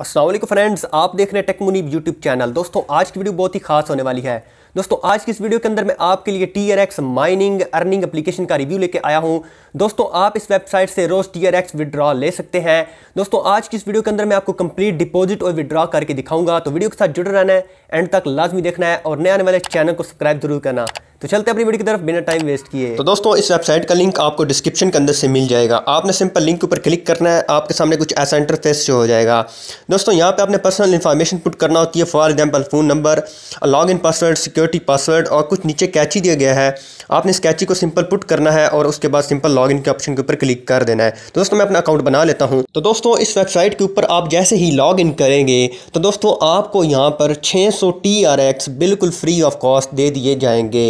असल फ्रेंड्स आप देख रहे हैं टेक मुनीब यूट्यूब चैनल दोस्तों आज की वीडियो बहुत ही खास होने वाली है दोस्तों आज की इस वीडियो के अंदर मैं आपके लिए T R X mining earning application का रिव्यू लेके आया हूं दोस्तों आप इस वेबसाइट से रोज टी आर एक्स विड्रॉ ले सकते हैं दोस्तों आज की इस वीडियो के अंदर मैं आपको कंप्लीट डिपॉजिट और विड्रॉ करके दिखाऊंगा तो वीडियो के साथ जुड़े रहना है एंड तक लाजमी देखना है और नए आने वाले चैनल को सब्सक्राइब जरूर करना तो चलते अपनी वीडियो की तरफ बिना टाइम वेस्ट किए तो दोस्तों इस वेबसाइट का लिंक आपको डिस्क्रिप्शन के अंदर से मिल जाएगा आपने सिंपल लिंक के ऊपर क्लिक करना है आपके सामने कुछ ऐसा इंटरफेस शो हो जाएगा दोस्तों यहाँ पे आपने पर्सनल इन्फॉर्मेशन पुट करना होती है for example phone number log in password security security password और कुछ नीचे कैची दिया गया है आपने इस कैची को सिंपल पुट करना है और उसके बाद सिंपल लॉग के ऑप्शन के ऊपर क्लिक कर देना है तो दोस्तों मैं अपना अकाउंट बना लेता हूँ तो दोस्तों इस वेबसाइट के ऊपर आप जैसे ही लॉग करेंगे तो दोस्तों आपको यहाँ पर छः सौ बिल्कुल फ्री ऑफ कॉस्ट दे दिए जाएंगे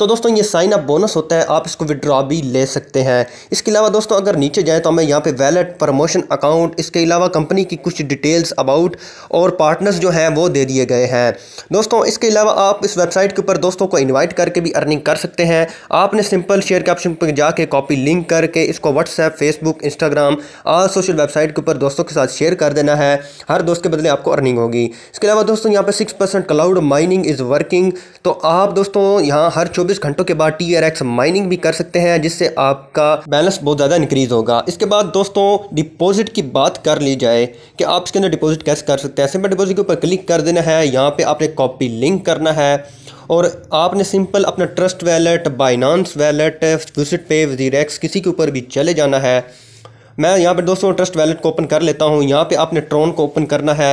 तो दोस्तों ये साइन अप बोनस होता है आप इसको विड्रॉ भी ले सकते हैं इसके अलावा दोस्तों अगर नीचे जाएँ तो हमें यहाँ पर वैलेट प्रमोशन अकाउंट इसके अलावा कंपनी की कुछ डिटेल्स अबाउट और पार्टनर्स जो हैं वो दे दिए गए हैं दोस्तों इसके अलावा आप इस वेब वेबसाइट के ऊपर दोस्तों को इन्वाइट करके भी अर्निंग कर सकते हैं आपने सिंपल शेयर के ऑप्शन पर जाके कॉपी लिंक करके इसको व्हाट्सएप फेसबुक इंस्टाग्राम और सोशल वेबसाइट के ऊपर दोस्तों के साथ शेयर कर देना है हर दोस्त के बदले आपको अर्निंग होगी इसके अलावा दोस्तों यहाँ पर six percent cloud mining is working तो आप दोस्तों यहाँ हर चौबीस घंटों के बाद टी माइनिंग भी कर सकते हैं जिससे आपका बैलेंस बहुत ज़्यादा इंक्रीज़ होगा इसके बाद दोस्तों डिपॉजिट की बात कर ली जाए कि आप इसके अंदर डिपॉजिट कैसे कर सकते हैं सिंपल डिपॉजिट के ऊपर क्लिक कर देना है यहाँ पे आपने कॉपी लिंक करना है और आपने सिंपल अपना trust wallet Binance wallet visit पे वजीर एक्स किसी के ऊपर भी चले जाना है मैं यहाँ पर दोस्तों ट्रस्ट वैलेट को ओपन कर लेता हूँ यहाँ पर आपने ट्रोन को ओपन करना है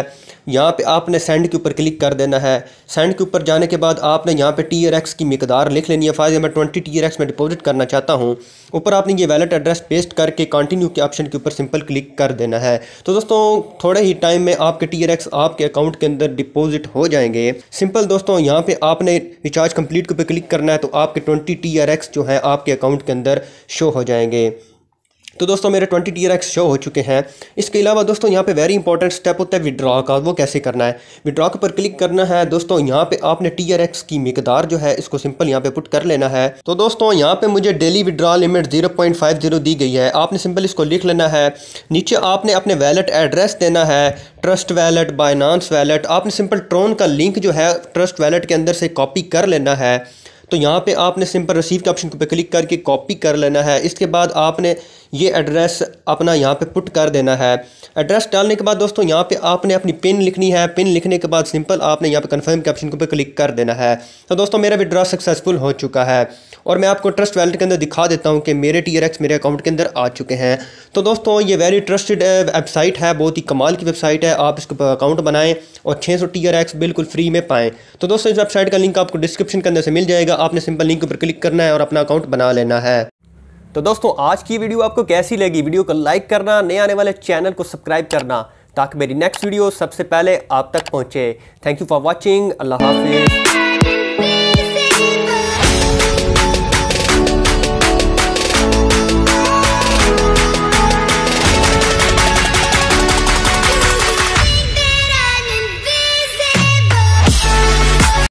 यहाँ पे आपने सेंड के ऊपर क्लिक कर देना है सेंड के ऊपर जाने के बाद आपने यहाँ पे टी आर एक्स की मकदार लिख लेनी है फाइज मैं ट्वेंटी टी आर एक्स में डिपॉजिट करना चाहता हूँ ऊपर आपने ये वैलेट एड्रेस पेस्ट करके कंटिन्यू के ऑप्शन के ऊपर सिंपल क्लिक कर देना है तो दोस्तों थोड़े ही टाइम में आपके टी आर एक्स आपके अकाउंट के अंदर डिपोजिट हो जाएंगे सिंपल दोस्तों यहाँ पर आपने रिचार्ज कम्प्लीट के ऊपर क्लिक करना है तो आपके ट्वेंटी टी आर एक्स जो है आपके अकाउंट के अंदर शो हो जाएंगे तो दोस्तों मेरे ट्वेंटी टी एक्स शो हो चुके हैं इसके अलावा दोस्तों यहाँ पे वेरी इंपॉर्टेंट स्टेप होता है विड्रॉ का वो कैसे करना है विड्रॉ के ऊपर क्लिक करना है दोस्तों यहाँ पे आपने टी एक्स की मकदार जो है इसको सिंपल यहाँ पे पुट कर लेना है तो दोस्तों यहाँ पे मुझे daily withdraw limit zero point five zero दी गई है आपने सिंपल इसको लिख लेना है नीचे आपने अपने वैलेट एड्रेस देना है ट्रस्ट वैलेट बाइनानस वैलेट आपने सिंपल ट्रोन का लिंक जो है ट्रस्ट वैलेट के अंदर से कॉपी कर लेना है तो यहाँ पे आपने सिंपल रिसीव के ऑप्शन पे क्लिक करके कॉपी कर लेना है इसके बाद आपने ये एड्रेस अपना यहाँ पे पुट कर देना है एड्रेस डालने के बाद दोस्तों यहाँ पे आपने अपनी पिन लिखनी है पिन लिखने के बाद सिंपल आपने यहाँ पे कंफर्म कैप्शन के ऊपर क्लिक कर देना है तो दोस्तों मेरा विड्रॉ सक्सेसफुल हो चुका है और मैं आपको ट्रस्ट वैलेट के अंदर दिखा देता हूँ कि मेरे टी मेरे अकाउंट के अंदर आ चुके हैं तो दोस्तों ये वेरी ट्रस्टेड वेबसाइट है बहुत ही कमाल की वेबसाइट है आप इसके ऊपर अकाउंट बनाएं और छः सौ बिल्कुल फ्री में पाएँ तो दोस्तों इस वेबसाइट का लिंक आपको डिस्क्रिप्शन के अंदर से मिल जाएगा आपने सिंपल लिंक पर क्लिक करना है और अपना अकाउंट बना लेना है तो दोस्तों आज की वीडियो आपको कैसी लगी वीडियो को लाइक करना नए आने वाले चैनल को सब्सक्राइब करना ताकि मेरी नेक्स्ट वीडियो सबसे पहले आप तक पहुंचे थैंक यू फॉर वॉचिंग अल्लाह हाफिज़